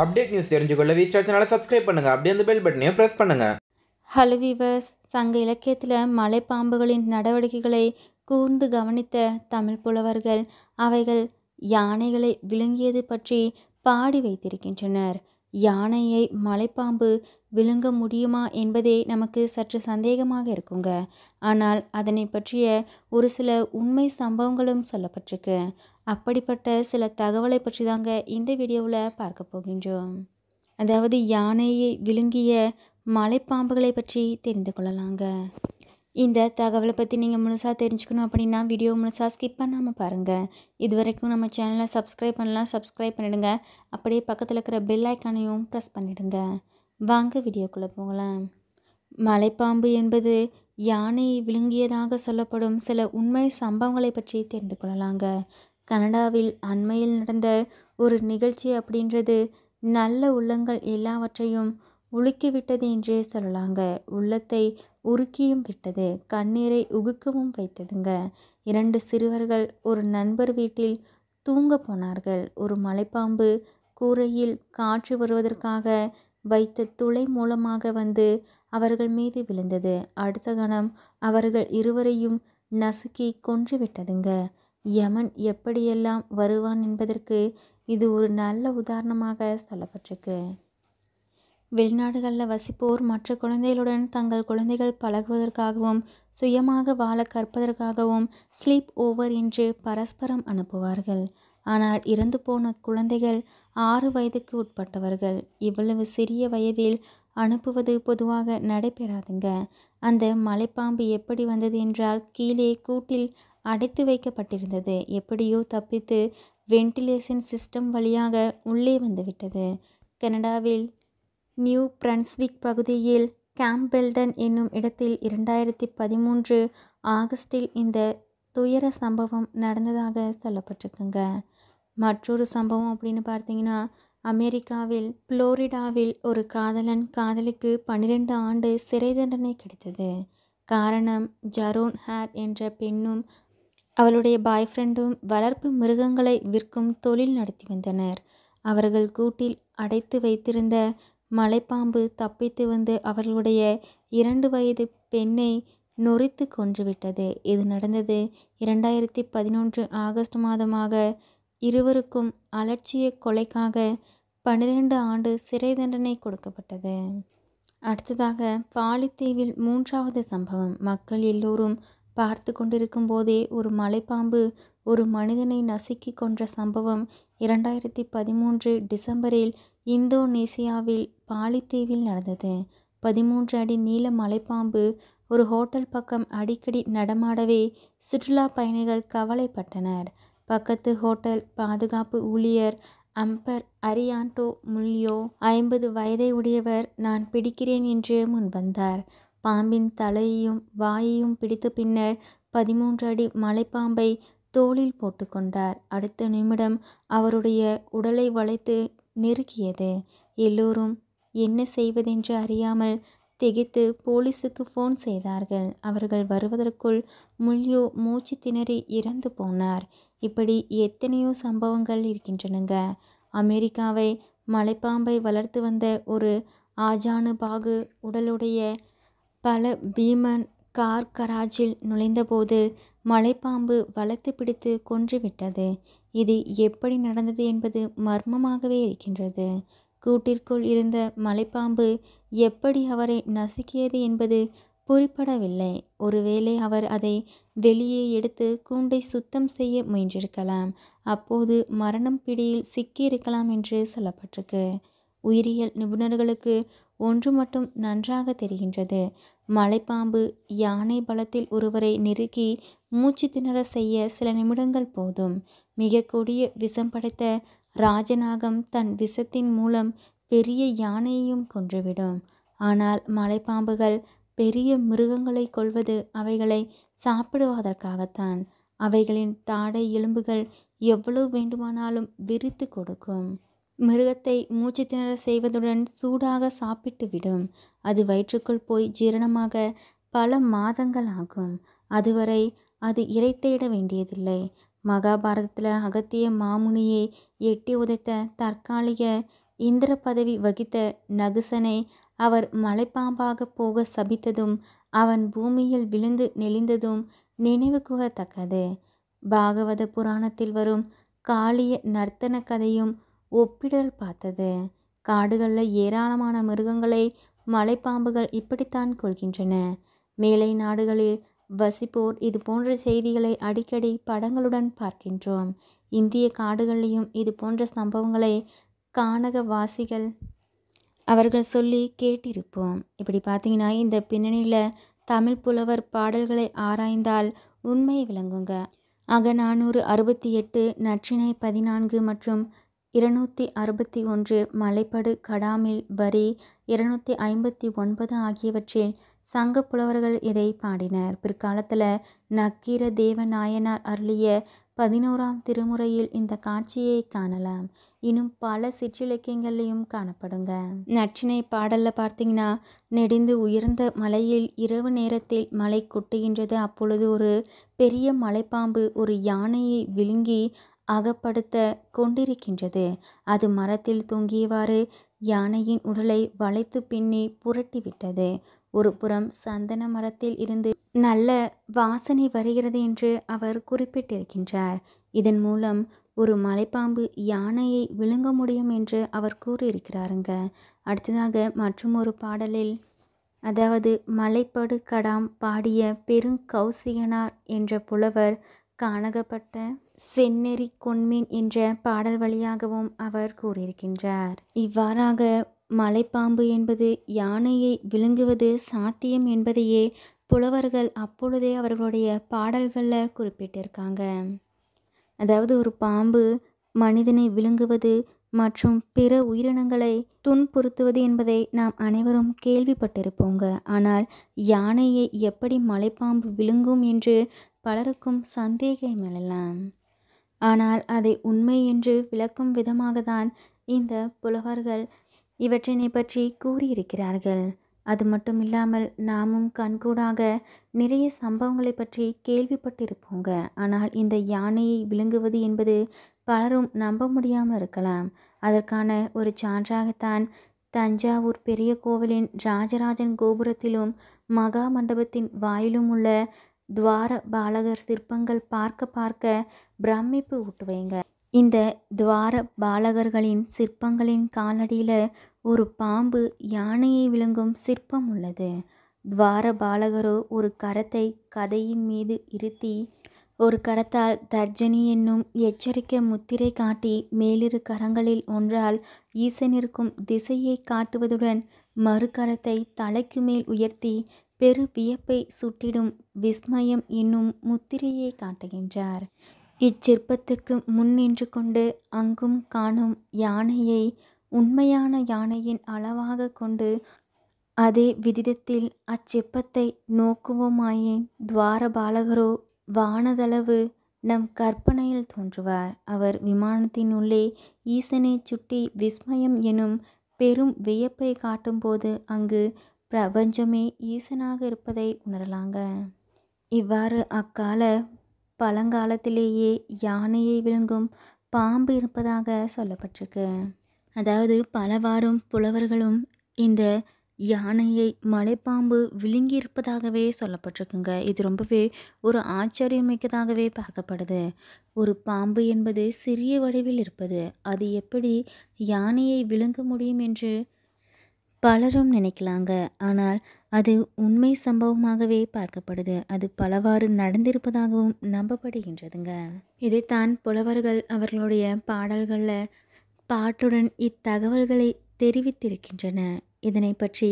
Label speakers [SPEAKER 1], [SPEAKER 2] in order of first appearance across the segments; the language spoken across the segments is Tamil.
[SPEAKER 1] அப்டேட் நியூஸ் தெரிஞ்சுக்கொள்ள வி ஸ்டார் சேனலை சப்ஸ்கிரைப் பண்ணுங்கள் அப்படியே அந்த பெல் பட்டனையும் ப்ரெஸ் பண்ணுங்கள் ஹலோ வீவர்ஸ் சங்க இலக்கியத்தில் மலைப்பாம்புகளின் நடவடிக்கைகளை கூர்ந்து கவனித்த தமிழ் புலவர்கள் அவைகள் யானைகளை விழுங்கியது பற்றி பாடி வைத்திருக்கின்றனர் யானையை மலைப்பாம்பு விழுங்க முடியுமா என்பதே நமக்கு சற்று சந்தேகமாக இருக்குங்க ஆனால் அதனை பற்றிய ஒரு சில உண்மை சம்பவங்களும் சொல்லப்பட்டிருக்கு அப்படிப்பட்ட சில தகவலை பற்றி தாங்க இந்த வீடியோவில் பார்க்க போகின்றோம் அதாவது யானையை விழுங்கிய மலைப்பாம்புகளை பற்றி தெரிந்து கொள்ளலாங்க இந்த தகவலை பற்றி நீங்கள் முழுசாக தெரிஞ்சுக்கணும் அப்படின்னா வீடியோ முழுசாக ஸ்கிப் பண்ணாமல் பாருங்கள் இது வரைக்கும் நம்ம சேனலை சப்ஸ்கிரைப் பண்ணலாம் சப்ஸ்கிரைப் பண்ணிவிடுங்க அப்படியே பக்கத்தில் இருக்கிற பெல் ஐக்கானையும் ப்ரெஸ் பண்ணிவிடுங்க வாங்க வீடியோக்குள்ளே போகலாம் மலைப்பாம்பு என்பது யானை விழுங்கியதாக சொல்லப்படும் சில உண்மை சம்பவங்களை பற்றி தெரிந்து கொள்ளலாங்க கனடாவில் அண்மையில் நடந்த ஒரு நிகழ்ச்சி அப்படின்றது நல்ல உள்ளங்கள் எல்லாவற்றையும் உலுக்கிவிட்டது என்றே சொல்லலாங்க உள்ளத்தை உருக்கியும் விட்டது கண்ணீரை உகுக்கவும் வைத்ததுங்க இரண்டு சிறுவர்கள் ஒரு நண்பர் வீட்டில் தூங்க போனார்கள் ஒரு மலைப்பாம்பு கூரையில் காற்று வருவதற்காக வைத்த துளை மூலமாக வந்து அவர்கள் மீது விழுந்தது அடுத்த கணம் அவர்கள் இருவரையும் நசுக்கி கொன்று விட்டதுங்க யமன் எப்படியெல்லாம் வருவான் என்பதற்கு இது ஒரு நல்ல உதாரணமாக சொல்லப்பட்டிருக்கு வெளிநாடுகளில் வசிப்போர் மற்ற குழந்தைகளுடன் தங்கள் குழந்தைகள் பழகுவதற்காகவும் சுயமாக வாழ கற்பதற்காகவும் ஸ்லீப் ஓவர் என்று பரஸ்பரம் அனுப்புவார்கள் ஆனால் இறந்து போன குழந்தைகள் ஆறு வயதுக்கு உட்பட்டவர்கள் இவ்வளவு சிறிய வயதில் அனுப்புவது பொதுவாக நடைபெறாதுங்க அந்த மலைப்பாம்பு எப்படி வந்தது என்றால் கீழே கூட்டில் அடைத்து வைக்கப்பட்டிருந்தது எப்படியோ தப்பித்து வென்டிலேஷன் சிஸ்டம் வழியாக உள்ளே வந்துவிட்டது கனடாவில் நியூ பிரன்ஸ்விக் பகுதியில் கேம்பெல்டன் என்னும் இடத்தில் இரண்டாயிரத்தி பதிமூன்று ஆகஸ்டில் இந்த துயர சம்பவம் நடந்ததாக சொல்லப்பட்டிருக்குங்க மற்றொரு சம்பவம் அப்படின்னு பார்த்தீங்கன்னா அமெரிக்காவில் புளோரிடாவில் ஒரு காதலன் காதலுக்கு பன்னிரெண்டு ஆண்டு சிறை தண்டனை கிடைத்தது காரணம் ஜரோன் ஹேர் என்ற பெண்ணும் அவளுடைய பாய் ஃப்ரெண்டும் வளர்ப்பு மிருகங்களை விற்கும் தொழில் நடத்தி வந்தனர் அவர்கள் கூட்டில் அடைத்து வைத்திருந்த மலைப்பாம்பு தப்பித்து வந்து அவர்களுடைய இரண்டு வயது பெண்ணை நொறித்து கொன்றுவிட்டது இது நடந்தது இரண்டாயிரத்தி பதினொன்று ஆகஸ்ட் மாதமாக இருவருக்கும் அலட்சிய கொலைக்காக பன்னிரண்டு ஆண்டு சிறை தண்டனை கொடுக்கப்பட்டது அடுத்ததாக பாலித்தீவில் மூன்றாவது சம்பவம் மக்கள் எல்லோரும் பார்த்து கொண்டிருக்கும் போதே ஒரு மலைப்பாம்பு ஒரு மனிதனை நசுக்கி கொன்ற சம்பவம் இரண்டாயிரத்தி பதிமூன்று டிசம்பரில் இந்தோனேசியாவில் பாலித்தீவில் நடந்தது பதிமூன்று அடி நீள மலைப்பாம்பு ஒரு ஹோட்டல் பக்கம் அடிக்கடி நடமாடவே சுற்றுலா பயணிகள் கவலைப்பட்டனர் பக்கத்து ஹோட்டல் பாதுகாப்பு ஊழியர் அம்பர் அரியாண்டோ முல்லியோ ஐம்பது வயதை உடையவர் நான் பிடிக்கிறேன் என்று முன்வந்தார் பாம்பின் தலையையும் வாயையும் பிடித்த பின்னர் பதிமூன்று அடி மலைப்பாம்பை தோளில் போட்டுக்கொண்டார் அடுத்த நிமிடம் அவருடைய உடலை வளைத்து நெருக்கியது எல்லோரும் என்ன செய்வதென்று அறியாமல் திகைத்து போலீஸுக்கு ஃபோன் செய்தார்கள் அவர்கள் வருவதற்குள் முள்ளியோ மூச்சு திணறி இறந்து போனார் இப்படி எத்தனையோ சம்பவங்கள் இருக்கின்றனங்க அமெரிக்காவை மலைப்பாம்பை வளர்த்து வந்த ஒரு ஆஜானு பாகு உடலுடைய பல பீமன் கார் கராஜில் நுழைந்தபோது மலைப்பாம்பு வளர்த்து பிடித்து கொன்றுவிட்டது இது எப்படி நடந்தது என்பது மர்மமாகவே இருக்கின்றது கூட்டிற்குள் இருந்த மலைப்பாம்பு எப்படி அவரை நசுக்கியது என்பது குறிப்பிடவில்லை ஒருவேளை அவர் அதை வெளியே எடுத்து கூண்டை சுத்தம் செய்ய முயன்றிருக்கலாம் அப்போது மரணம் பிடியில் சிக்கியிருக்கலாம் என்று சொல்லப்பட்டிருக்கு உயிரியல் நிபுணர்களுக்கு ஒன்று மட்டும் நன்றாக தெரிகின்றது மலைப்பாம்பு யானை பலத்தில் ஒருவரை நெருக்கி மூச்சு திணற செய்ய சில நிமிடங்கள் போதும் மிக கொடிய விஷம் படைத்த ராஜநாகம் தன் விஷத்தின் மூலம் பெரிய யானையையும் கொன்றுவிடும் ஆனால் மலைப்பாம்புகள் பெரிய மிருகங்களை கொள்வது அவைகளை சாப்பிடுவதற்காகத்தான் அவைகளின் தாடை எலும்புகள் எவ்வளவு வேண்டுமானாலும் விரித்து கொடுக்கும் மிருகத்தை மூச்சு திணற செய்வதுடன் சூடாக சாப்பிட்டுவிடும் அது வயிற்றுக்குள் போய் ஜீரணமாக பல மாதங்கள் ஆகும் அதுவரை அது இறைத்தேட தேட வேண்டியதில்லை மகாபாரதத்தில் அகத்திய மாமுனியை எட்டி உதைத்த தற்காலிக இந்திர பதவி வகித்த நகுசனை அவர் மலைப்பாம்பாக போக சபித்ததும் அவன் பூமியில் விழுந்து நெளிந்ததும் நினைவு கூறத்தக்கது பாகவத புராணத்தில் வரும் காளிய நர்த்தன கதையும் ஒப்பிடல் பார்த்தது காடுகளில் ஏராளமான மிருகங்களை மலைப்பாம்புகள் இப்படித்தான் கொள்கின்றன மேலை நாடுகளில் வசிப்போர் இது போன்ற செய்திகளை அடிக்கடி படங்களுடன் பார்க்கின்றோம் இந்திய காடுகளிலும் இது போன்ற சம்பவங்களை கானகவாசிகள் அவர்கள் சொல்லி கேட்டிருப்போம் இப்படி பார்த்தீங்கன்னா இந்த பின்னணியில் தமிழ் புலவர் பாடல்களை ஆராய்ந்தால் உண்மை விளங்குங்க நானூறு அறுபத்தி எட்டு நற்றினை பதினான்கு மற்றும் இருநூற்றி அறுபத்தி ஒன்று மலைப்படு கடாமில் வரி இருநூற்றி ஐம்பத்தி ஒன்பது ஆகியவற்றில் சங்க புலவர்கள் இதை பாடினர் பிற்காலத்தில் நக்கீர தேவநாயனார் அருளிய பதினோராம் திருமுறையில் இந்த காட்சியை காணலாம் இன்னும் பல சிற்றிலக்கியங்களையும் காணப்படுங்க நற்றினை பாடலில் பார்த்தீங்கன்னா நெடிந்து உயர்ந்த மலையில் இரவு நேரத்தில் மலை கொட்டுகின்றது அப்பொழுது ஒரு பெரிய மலைப்பாம்பு ஒரு யானையை விழுங்கி அகப்படுத்த கொண்டிருக்கின்றது அது மரத்தில் தொங்கியவாறு யானையின் உடலை வளைத்து பின்னே புரட்டிவிட்டது ஒரு புறம் சந்தன மரத்தில் இருந்து நல்ல வாசனை வருகிறது என்று அவர் குறிப்பிட்டிருக்கின்றார் இதன் மூலம் ஒரு மலைப்பாம்பு யானையை விழுங்க முடியும் என்று அவர் கூறியிருக்கிறாருங்க அடுத்ததாக மற்றும் ஒரு பாடலில் அதாவது மலைப்படு கடாம் பாடிய பெருங்கௌசியனார் என்ற புலவர் காணகப்பட்ட செந்நெறி கொன்மீன் என்ற பாடல் வழியாகவும் அவர் கூறியிருக்கின்றார் இவ்வாறாக மலைப்பாம்பு என்பது யானையை விழுங்குவது சாத்தியம் என்பதையே புலவர்கள் அப்பொழுதே அவர்களுடைய பாடல்களில் குறிப்பிட்டிருக்காங்க அதாவது ஒரு பாம்பு மனிதனை விழுங்குவது மற்றும் பிற உயிரினங்களை துன்புறுத்துவது என்பதை நாம் அனைவரும் கேள்விப்பட்டிருப்போங்க ஆனால் யானையை எப்படி மலைப்பாம்பு விழுங்கும் என்று பலருக்கும் சந்தேகம் எழலாம் ஆனால் அதை உண்மை என்று விளக்கும் விதமாகத்தான் இந்த புலவர்கள் இவற்றினை பற்றி கூறியிருக்கிறார்கள் அது மட்டும் இல்லாமல் நாமும் கண்கூடாக நிறைய சம்பவங்களை பற்றி கேள்விப்பட்டிருப்போங்க ஆனால் இந்த யானையை விழுங்குவது என்பது பலரும் நம்ப முடியாமல் இருக்கலாம் அதற்கான ஒரு சான்றாகத்தான் தஞ்சாவூர் பெரிய கோவிலின் ராஜராஜன் கோபுரத்திலும் மகா மண்டபத்தின் வாயிலும் உள்ள துவார பாலகர் சிற்பங்கள் பார்க்க பார்க்க பிரமிப்பு ஊட்டுவைங்க இந்த துவார பாலகர்களின் சிற்பங்களின் காலடியில் ஒரு பாம்பு யானையை விழுங்கும் சிற்பம் உள்ளது துவார பாலகரோ ஒரு கரத்தை கதையின் மீது இருத்தி ஒரு கரத்தால் தர்ஜனி என்னும் எச்சரிக்கை முத்திரை காட்டி மேலிரு கரங்களில் ஒன்றால் ஈசனிருக்கும் திசையை காட்டுவதுடன் மறுகரத்தை தலைக்கு மேல் உயர்த்தி பெரு வியப்பை சுட்டிடும் விஸ்மயம் என்னும் முத்திரையை காட்டுகின்றார் இச்சிற்பத்துக்கு முன் நின்று கொண்டு அங்கும் காணும் யானையை உண்மையான யானையின் அளவாக கொண்டு அதே விதிதத்தில் அச்சிற்பத்தை நோக்குவோமாயேன் துவாரபாலகரோ வானதளவு நம் கற்பனையில் தோன்றுவார் அவர் விமானத்தின் உள்ளே ஈசனை சுட்டி விஸ்மயம் எனும் பெரும் வியப்பை காட்டும்போது அங்கு பிரபஞ்சமே ஈசனாக இருப்பதை உணரலாங்க இவ்வாறு அக்கால பழங்காலத்திலேயே யானையை விழுங்கும் பாம்பு இருப்பதாக சொல்லப்பட்டிருக்கு அதாவது பலவாறும் புலவர்களும் இந்த யானையை மலைப்பாம்பு விழுங்கி இருப்பதாகவே சொல்லப்பட்டிருக்குங்க இது ரொம்பவே ஒரு ஆச்சரியமிக்கதாகவே பார்க்கப்படுது ஒரு பாம்பு என்பது சிறிய வடிவில் இருப்பது அது எப்படி யானையை விழுங்க முடியும் என்று பலரும் நினைக்கலாங்க ஆனால் அது உண்மை சம்பவமாகவே பார்க்கப்படுது அது பலவாறு நடந்திருப்பதாகவும் நம்பப்படுகின்றதுங்க இதைத்தான் புலவர்கள் அவர்களுடைய பாடல்களில் பாட்டுடன் இத்தகவல்களை தெரிவித்திருக்கின்றன இதனை பற்றி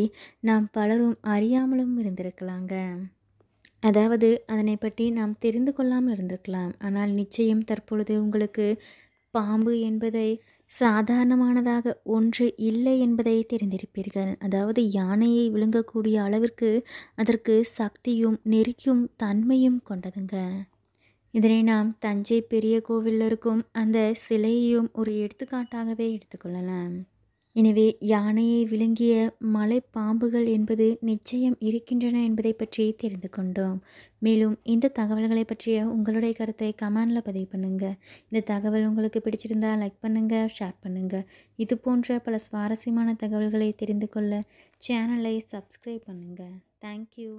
[SPEAKER 1] நாம் பலரும் அறியாமலும் இருந்திருக்கலாங்க அதாவது அதனை பற்றி நாம் தெரிந்து கொள்ளாமல் இருந்திருக்கலாம் ஆனால் நிச்சயம் தற்பொழுது உங்களுக்கு பாம்பு என்பதை சாதாரணமானதாக ஒன்று இல்லை என்பதை தெரிந்திருப்பீர்கள் அதாவது யானையை விழுங்கக்கூடிய அளவிற்கு அதற்கு சக்தியும் நெருக்கும் தன்மையும் கொண்டதுங்க இதனை நாம் தஞ்சை பெரிய கோவிலில் இருக்கும் அந்த சிலையையும் ஒரு எடுத்துக்காட்டாகவே எடுத்துக்கொள்ளலாம் எனவே யானையை விழுங்கிய மலை பாம்புகள் என்பது நிச்சயம் இருக்கின்றன என்பதை பற்றி தெரிந்து கொண்டோம் மேலும் இந்த தகவல்களை பற்றிய உங்களுடைய கருத்தை கமெண்டில் பதிவு பண்ணுங்கள் இந்த தகவல் உங்களுக்கு பிடிச்சிருந்தால் லைக் பண்ணுங்கள் ஷேர் பண்ணுங்கள் இது போன்ற பல சுவாரஸ்யமான தகவல்களை தெரிந்து கொள்ள சேனலை சப்ஸ்கிரைப் பண்ணுங்கள் தேங்க்யூ